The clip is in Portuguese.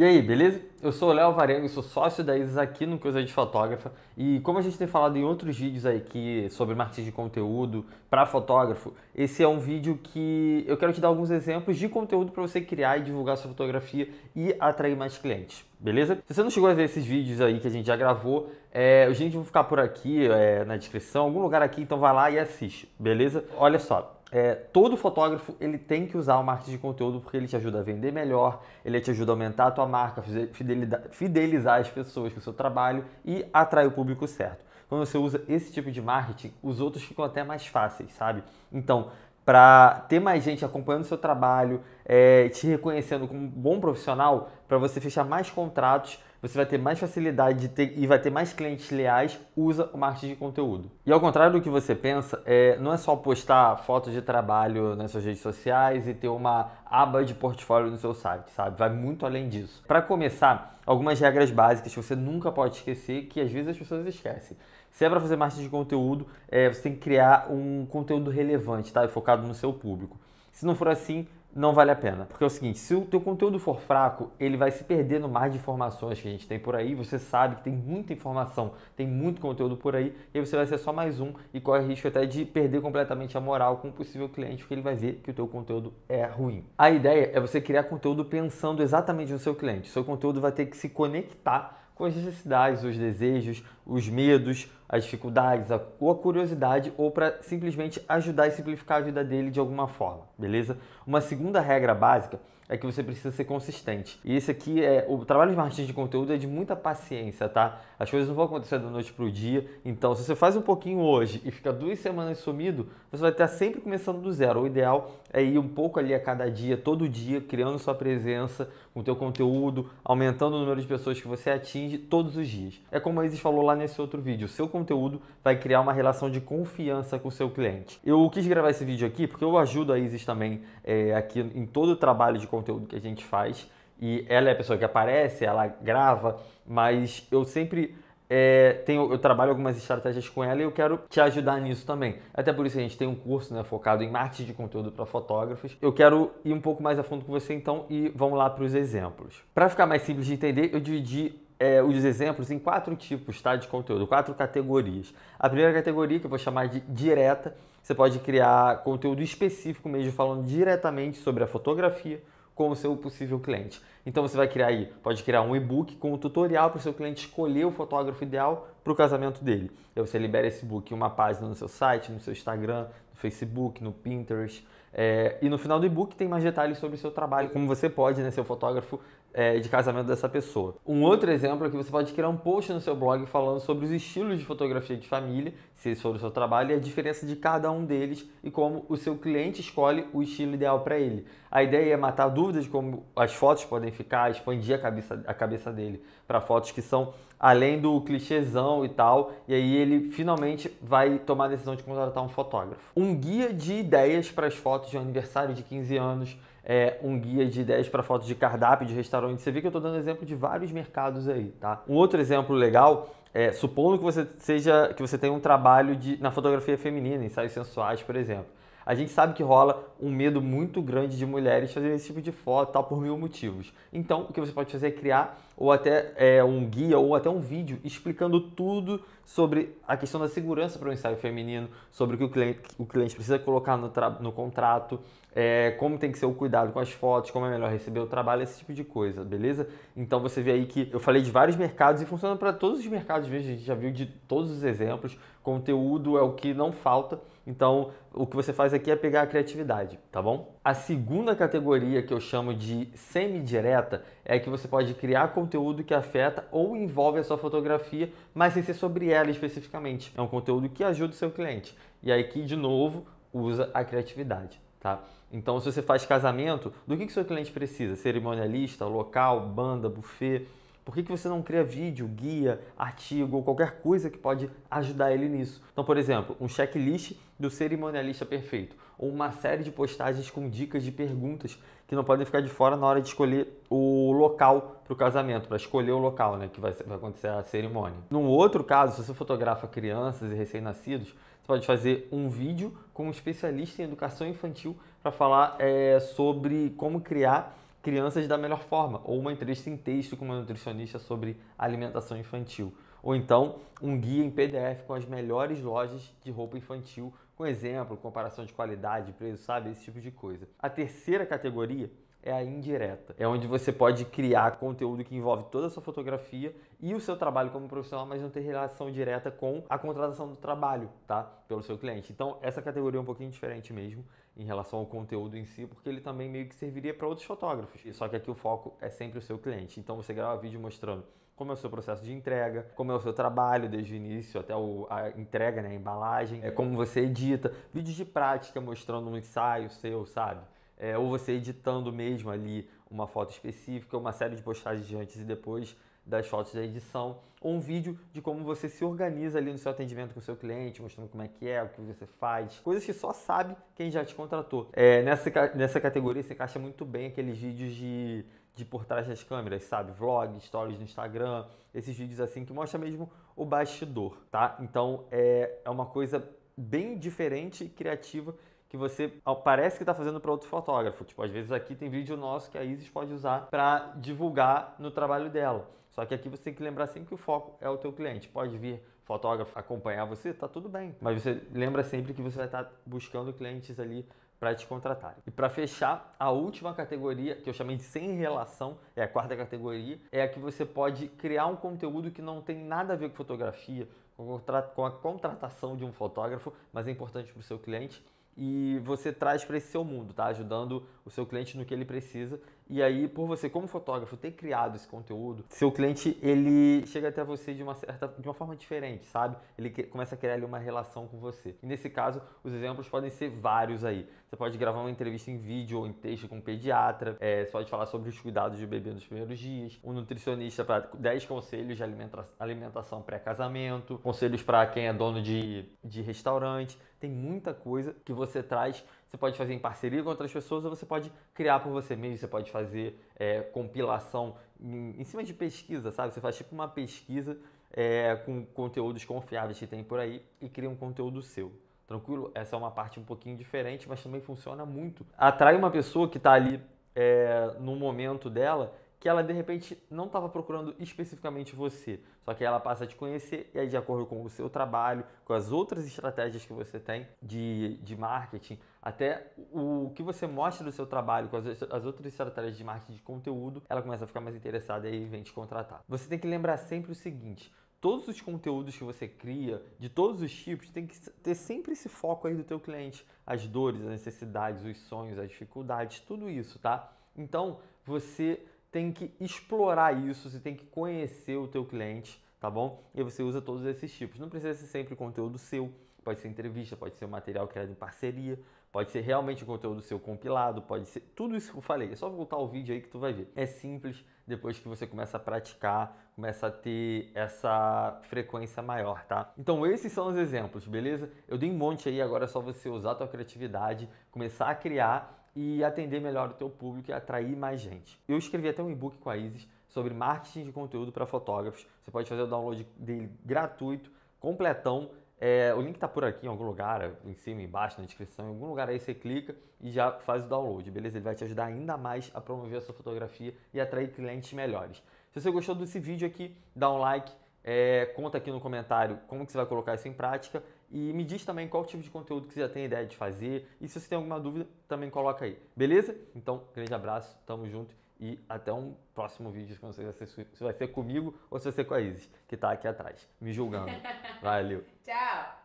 E aí, beleza? Eu sou o Léo Varengo, sou sócio da Isis aqui no Coisa de Fotógrafa e como a gente tem falado em outros vídeos aí que, sobre marketing de conteúdo para fotógrafo, esse é um vídeo que eu quero te dar alguns exemplos de conteúdo para você criar e divulgar sua fotografia e atrair mais clientes, beleza? Se você não chegou a ver esses vídeos aí que a gente já gravou, é, a gente vai ficar por aqui é, na descrição, algum lugar aqui, então vai lá e assiste, beleza? Olha só, é, todo fotógrafo ele tem que usar o marketing de conteúdo porque ele te ajuda a vender melhor, ele te ajuda a aumentar a tua marca, fidelizar as pessoas com o seu trabalho e atrair o público certo. Quando você usa esse tipo de marketing, os outros ficam até mais fáceis, sabe? Então, para ter mais gente acompanhando o seu trabalho, é, te reconhecendo como um bom profissional, para você fechar mais contratos você vai ter mais facilidade de ter e vai ter mais clientes leais, usa o marketing de conteúdo. E ao contrário do que você pensa, é, não é só postar fotos de trabalho nas suas redes sociais e ter uma aba de portfólio no seu site, sabe? Vai muito além disso. Para começar, algumas regras básicas que você nunca pode esquecer, que às vezes as pessoas esquecem. Se é para fazer marketing de conteúdo, é, você tem que criar um conteúdo relevante, tá? E focado no seu público. Se não for assim, não vale a pena. Porque é o seguinte, se o teu conteúdo for fraco, ele vai se perder no mar de informações que a gente tem por aí. Você sabe que tem muita informação, tem muito conteúdo por aí, e aí você vai ser só mais um e corre risco até de perder completamente a moral com um possível cliente, porque ele vai ver que o teu conteúdo é ruim. A ideia é você criar conteúdo pensando exatamente no seu cliente. O seu conteúdo vai ter que se conectar com as necessidades, os desejos, os medos, as dificuldades, a, ou a curiosidade, ou para simplesmente ajudar e simplificar a vida dele de alguma forma, beleza? Uma segunda regra básica é que você precisa ser consistente. E esse aqui é o trabalho de marketing de conteúdo é de muita paciência, tá? As coisas não vão acontecer da noite pro dia. Então, se você faz um pouquinho hoje e fica duas semanas sumido, você vai estar sempre começando do zero. O ideal é ir um pouco ali a cada dia, todo dia, criando sua presença com o teu conteúdo, aumentando o número de pessoas que você atinge todos os dias. É como a Isis falou lá nesse outro vídeo, seu conteúdo vai criar uma relação de confiança com o seu cliente. Eu quis gravar esse vídeo aqui porque eu ajudo a Isis também é, aqui em todo o trabalho de conteúdo que a gente faz. E ela é a pessoa que aparece, ela grava, mas eu sempre é, tenho, eu trabalho algumas estratégias com ela e eu quero te ajudar nisso também. Até por isso a gente tem um curso né, focado em marketing de conteúdo para fotógrafos. Eu quero ir um pouco mais a fundo com você então e vamos lá para os exemplos. Para ficar mais simples de entender, eu dividi é, os exemplos em quatro tipos tá, de conteúdo, quatro categorias. A primeira categoria, que eu vou chamar de direta, você pode criar conteúdo específico mesmo, falando diretamente sobre a fotografia com o seu possível cliente. Então você vai criar aí, pode criar um e-book com um tutorial para o seu cliente escolher o fotógrafo ideal para o casamento dele. Aí você libera esse book em uma página no seu site, no seu Instagram, no Facebook, no Pinterest. É, e no final do e-book tem mais detalhes sobre o seu trabalho, como você pode né, ser fotógrafo é, de casamento dessa pessoa. Um outro exemplo é que você pode criar um post no seu blog falando sobre os estilos de fotografia de família, se esse for o seu trabalho, e a diferença de cada um deles e como o seu cliente escolhe o estilo ideal para ele. A ideia é matar dúvidas de como as fotos podem ficar, expandir a cabeça, a cabeça dele para fotos que são além do clichêzão e tal, e aí ele finalmente vai tomar a decisão de contratar um fotógrafo. Um guia de ideias para as fotos de um aniversário de 15 anos, é, um guia de ideias para fotos de cardápio, de restaurante. Você vê que eu estou dando exemplo de vários mercados aí, tá? Um outro exemplo legal é, supondo que você seja, que você tenha um trabalho de, na fotografia feminina, ensaios sensuais, por exemplo. A gente sabe que rola um medo muito grande de mulheres fazerem esse tipo de foto, tal, por mil motivos. Então, o que você pode fazer é criar ou até é, um guia ou até um vídeo explicando tudo sobre a questão da segurança para o ensaio feminino, sobre o que o cliente, o cliente precisa colocar no, no contrato, é, como tem que ser o cuidado com as fotos, como é melhor receber o trabalho, esse tipo de coisa, beleza? Então você vê aí que eu falei de vários mercados e funciona para todos os mercados, a gente já viu de todos os exemplos, conteúdo é o que não falta, então o que você faz aqui é pegar a criatividade, tá bom? A segunda categoria que eu chamo de semi-direta é que você pode criar conteúdo que afeta ou envolve a sua fotografia, mas sem ser sobre ela especificamente. É um conteúdo que ajuda o seu cliente. E aí aqui, de novo, usa a criatividade, tá? Então, se você faz casamento, do que, que seu cliente precisa? Cerimonialista, local, banda, buffet? Por que, que você não cria vídeo, guia, artigo ou qualquer coisa que pode ajudar ele nisso? Então, por exemplo, um checklist do cerimonialista perfeito ou uma série de postagens com dicas de perguntas que não podem ficar de fora na hora de escolher o local para o casamento, para escolher o local né, que vai, vai acontecer a cerimônia. Num outro caso, se você fotografa crianças e recém-nascidos, você pode fazer um vídeo com um especialista em educação infantil para falar é, sobre como criar crianças da melhor forma, ou uma entrevista em texto com uma nutricionista sobre alimentação infantil, ou então um guia em PDF com as melhores lojas de roupa infantil, com exemplo, comparação de qualidade, preço, sabe, esse tipo de coisa. A terceira categoria é a indireta. É onde você pode criar conteúdo que envolve toda a sua fotografia e o seu trabalho como profissional, mas não tem relação direta com a contratação do trabalho, tá? Pelo seu cliente. Então, essa categoria é um pouquinho diferente mesmo em relação ao conteúdo em si, porque ele também meio que serviria para outros fotógrafos. Só que aqui o foco é sempre o seu cliente. Então você grava vídeo mostrando como é o seu processo de entrega, como é o seu trabalho desde o início até o, a entrega, né, a embalagem, é como você edita, vídeos de prática mostrando um ensaio seu, sabe? É, ou você editando mesmo ali uma foto específica, uma série de postagens de antes e depois das fotos da edição, ou um vídeo de como você se organiza ali no seu atendimento com o seu cliente, mostrando como é que é, o que você faz, coisas que só sabe quem já te contratou. É, nessa, nessa categoria se encaixa muito bem aqueles vídeos de, de por trás das câmeras, sabe? Vlog, stories no Instagram, esses vídeos assim que mostra mesmo o bastidor, tá? Então é, é uma coisa bem diferente e criativa que você parece que está fazendo para outro fotógrafo. Tipo, às vezes aqui tem vídeo nosso que a Isis pode usar para divulgar no trabalho dela. Só que aqui você tem que lembrar sempre que o foco é o teu cliente. Pode vir fotógrafo acompanhar você, tá tudo bem. Mas você lembra sempre que você vai estar tá buscando clientes ali para te contratar. E para fechar, a última categoria, que eu chamei de sem relação, é a quarta categoria, é a que você pode criar um conteúdo que não tem nada a ver com fotografia, com a contratação de um fotógrafo, mas é importante para o seu cliente e você traz para esse seu mundo, tá? Ajudando o seu cliente no que ele precisa e aí, por você como fotógrafo ter criado esse conteúdo, seu cliente ele chega até você de uma certa, de uma forma diferente, sabe? Ele que, começa a criar ali, uma relação com você. E nesse caso, os exemplos podem ser vários aí. Você pode gravar uma entrevista em vídeo ou em texto com um pediatra, é, você pode falar sobre os cuidados de bebê nos primeiros dias, um nutricionista para 10 conselhos de alimenta alimentação pré-casamento, conselhos para quem é dono de, de restaurante. Tem muita coisa que você traz você pode fazer em parceria com outras pessoas ou você pode criar por você mesmo. Você pode fazer é, compilação em, em, cima de pesquisa, sabe? Você faz tipo uma pesquisa é, com conteúdos confiáveis que tem por aí e cria um conteúdo seu. Tranquilo? Essa é uma parte um pouquinho diferente, mas também funciona muito. Atrai uma pessoa que está ali é, no momento dela que ela de repente não estava procurando especificamente você, só que ela passa a te conhecer e aí de acordo com o seu trabalho, com as outras estratégias que você tem de, de marketing, até o que você mostra do seu trabalho, com as, as outras estratégias de marketing de conteúdo, ela começa a ficar mais interessada e aí vem te contratar. Você tem que lembrar sempre o seguinte, todos os conteúdos que você cria, de todos os tipos, tem que ter sempre esse foco aí do teu cliente, as dores, as necessidades, os sonhos, as dificuldades, tudo isso, tá? Então, você tem que explorar isso, você tem que conhecer o teu cliente, tá bom? E você usa todos esses tipos. Não precisa ser sempre conteúdo seu, pode ser entrevista, pode ser material criado é em parceria, pode ser realmente conteúdo seu compilado, pode ser tudo isso que eu falei. É só voltar o vídeo aí que tu vai ver. É simples depois que você começa a praticar, começa a ter essa frequência maior, tá? Então esses são os exemplos, beleza? Eu dei um monte aí, agora é só você usar a tua criatividade, começar a criar e atender melhor o teu público e atrair mais gente. Eu escrevi até um e-book com a Isis sobre marketing de conteúdo para fotógrafos. Você pode fazer o download dele gratuito, completão. É, o link está por aqui em algum lugar, em cima, embaixo, na descrição, em algum lugar aí você clica e já faz o download, beleza? Ele vai te ajudar ainda mais a promover a sua fotografia e atrair clientes melhores. Se você gostou desse vídeo aqui, dá um like, é, conta aqui no comentário como que você vai colocar isso em prática e me diz também qual tipo de conteúdo que você já tem ideia de fazer e se você tem alguma dúvida também coloca aí, beleza? Então, grande abraço, tamo junto e até um próximo vídeo que você vai ser, se vai ser comigo ou se vai ser com a Isis, que tá aqui atrás, me julgando. Valeu. Tchau.